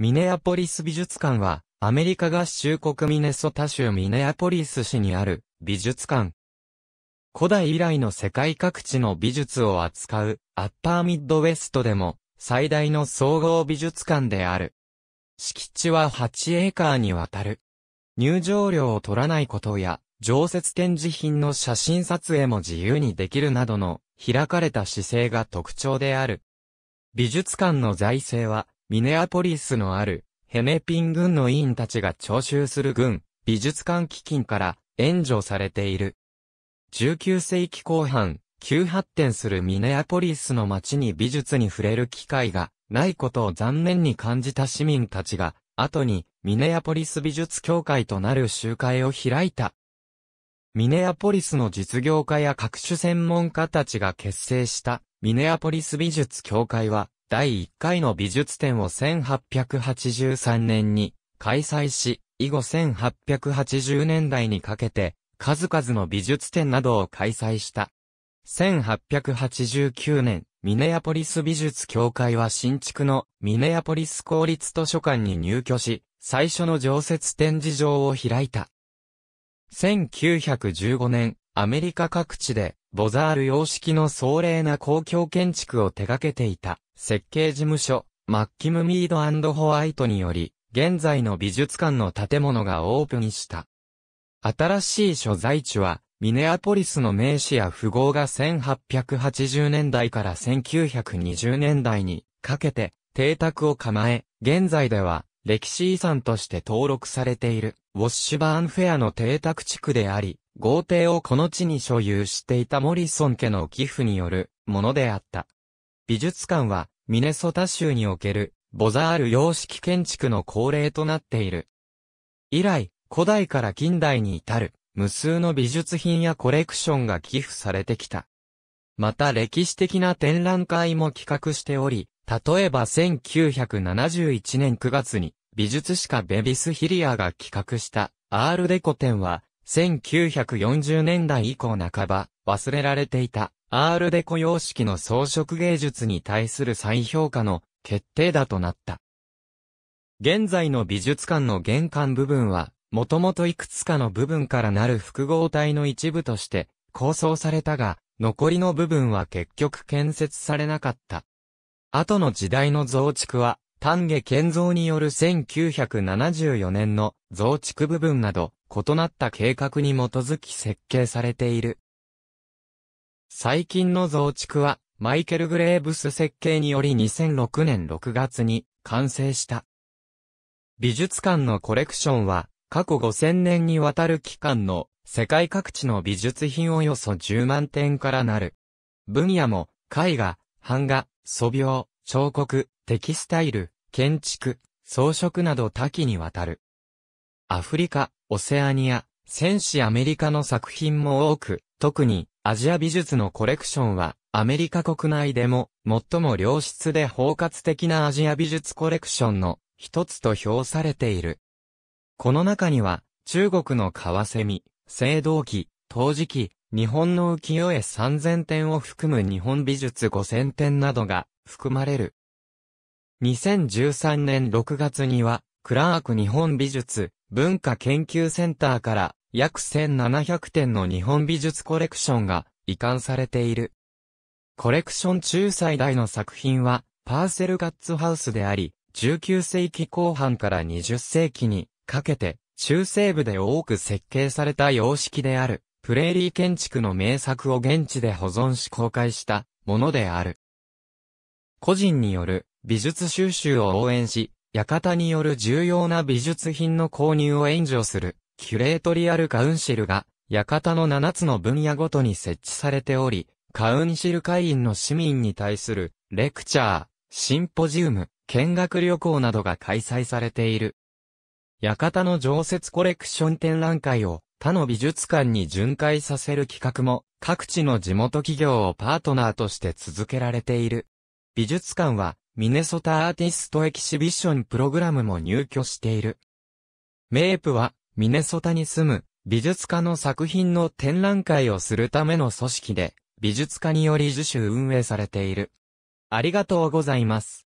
ミネアポリス美術館は、アメリカ合衆国ミネソタ州ミネアポリス市にある美術館。古代以来の世界各地の美術を扱うアッパーミッドウェストでも最大の総合美術館である。敷地は8エーカーにわたる。入場料を取らないことや、常設展示品の写真撮影も自由にできるなどの開かれた姿勢が特徴である。美術館の財政はミネアポリスのある、ヘネピン軍の委員たちが徴収する軍、美術館基金から援助されている。19世紀後半、急発展するミネアポリスの街に美術に触れる機会がないことを残念に感じた市民たちが、後にミネアポリス美術協会となる集会を開いた。ミネアポリスの実業家や各種専門家たちが結成したミネアポリス美術協会は第1回の美術展を1883年に開催し、以後1880年代にかけて、数々の美術展などを開催した。1889年、ミネアポリス美術協会は新築のミネアポリス公立図書館に入居し、最初の常設展示場を開いた。1915年、アメリカ各地で、ボザール様式の壮麗な公共建築を手掛けていた、設計事務所、マッキム・ミードホワイトにより、現在の美術館の建物がオープンした。新しい所在地は、ミネアポリスの名詞や符号が1880年代から1920年代にかけて邸宅を構え、現在では歴史遺産として登録されているウォッシュバーンフェアの邸宅地区であり、豪邸をこの地に所有していたモリソン家の寄付によるものであった。美術館は、ミネソタ州における、ボザール様式建築の恒例となっている。以来、古代から近代に至る、無数の美術品やコレクションが寄付されてきた。また歴史的な展覧会も企画しており、例えば1971年9月に、美術史家ベビス・ヒリアが企画した、アールデコ展は、1940年代以降半ば、忘れられていた、アールデコ様式の装飾芸術に対する再評価の決定打となった。現在の美術館の玄関部分は、もともといくつかの部分からなる複合体の一部として構想されたが、残りの部分は結局建設されなかった。後の時代の増築は、丹下建造による1974年の増築部分など、異なった計画に基づき設計されている。最近の増築は、マイケル・グレーブス設計により2006年6月に完成した。美術館のコレクションは、過去5000年にわたる期間の世界各地の美術品およそ10万点からなる。分野も、絵画、版画、素描、彫刻、テキスタイル、建築、装飾など多岐にわたる。アフリカ、オセアニア、戦士アメリカの作品も多く、特にアジア美術のコレクションはアメリカ国内でも最も良質で包括的なアジア美術コレクションの一つと評されている。この中には中国のカワセミ、青銅器、陶磁器、日本の浮世絵3000点を含む日本美術5000点などが含まれる。2013年6月には、クラーク日本美術文化研究センターから約1700点の日本美術コレクションが移管されている。コレクション中最大の作品は、パーセルガッツハウスであり、19世紀後半から20世紀にかけて、中西部で多く設計された様式である、プレーリー建築の名作を現地で保存し公開したものである。個人による美術収集を応援し、館による重要な美術品の購入を援助する、キュレートリアルカウンシルが、館の7つの分野ごとに設置されており、カウンシル会員の市民に対する、レクチャー、シンポジウム、見学旅行などが開催されている。館の常設コレクション展覧会を他の美術館に巡回させる企画も各地の地元企業をパートナーとして続けられている。美術館はミネソタアーティストエキシビションプログラムも入居している。メープは、ミネソタに住む美術家の作品の展覧会をするための組織で、美術家により自主運営されている。ありがとうございます。